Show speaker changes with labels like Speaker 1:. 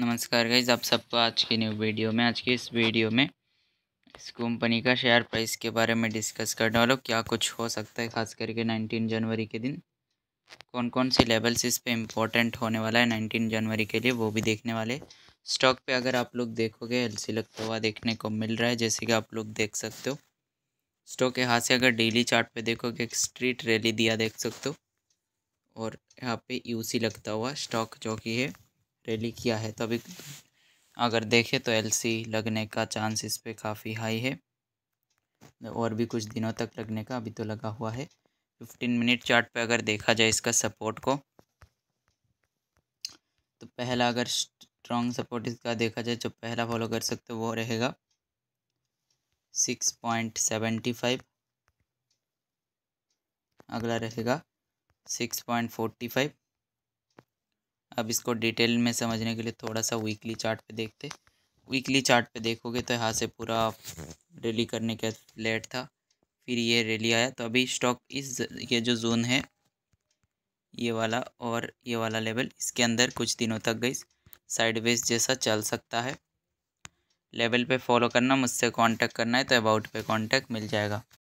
Speaker 1: नमस्कार गाइज आप सबको आज की न्यू वीडियो में आज की इस वीडियो में इस कंपनी का शेयर प्राइस के बारे में डिस्कस करने वालों क्या कुछ हो सकता है खास करके 19 जनवरी के दिन कौन कौन सी लेवल्स इस पे इम्पोर्टेंट होने वाला है 19 जनवरी के लिए वो भी देखने वाले स्टॉक पे अगर आप लोग देखोगे एल लगता हुआ देखने को मिल रहा है जैसे कि आप लोग देख सकते हो स्टॉक यहाँ से अगर डेली चार्ट पे देखोगे एक स्ट्रीट रैली दिया देख सकते हो और यहाँ पे यूसी लगता हुआ स्टॉक जो कि है रैली किया है तभी अगर देखें तो एलसी लगने का चांस इस पर काफ़ी हाई है और भी कुछ दिनों तक लगने का अभी तो लगा हुआ है फिफ्टीन मिनट चार्ट पे अगर देखा जाए इसका सपोर्ट को तो पहला अगर स्ट्रॉन्ग सपोर्ट इसका देखा जाए जो पहला फॉलो कर सकते हो वो रहेगा सिक्स पॉइंट सेवेंटी फाइव अगला रहेगा सिक्स पॉइंट फोर्टी फाइव अब इसको डिटेल में समझने के लिए थोड़ा सा वीकली चार्ट पे देखते वीकली चार्ट पे देखोगे तो यहाँ से पूरा रैली करने के लेट था फिर ये रैली आया तो अभी स्टॉक इस ये जो जोन है ये वाला और ये वाला लेवल इसके अंदर कुछ दिनों तक गई साइडवेज जैसा चल सकता है लेवल पे फॉलो करना मुझसे कांटेक्ट करना है तो अबाउट पे कांटेक्ट मिल जाएगा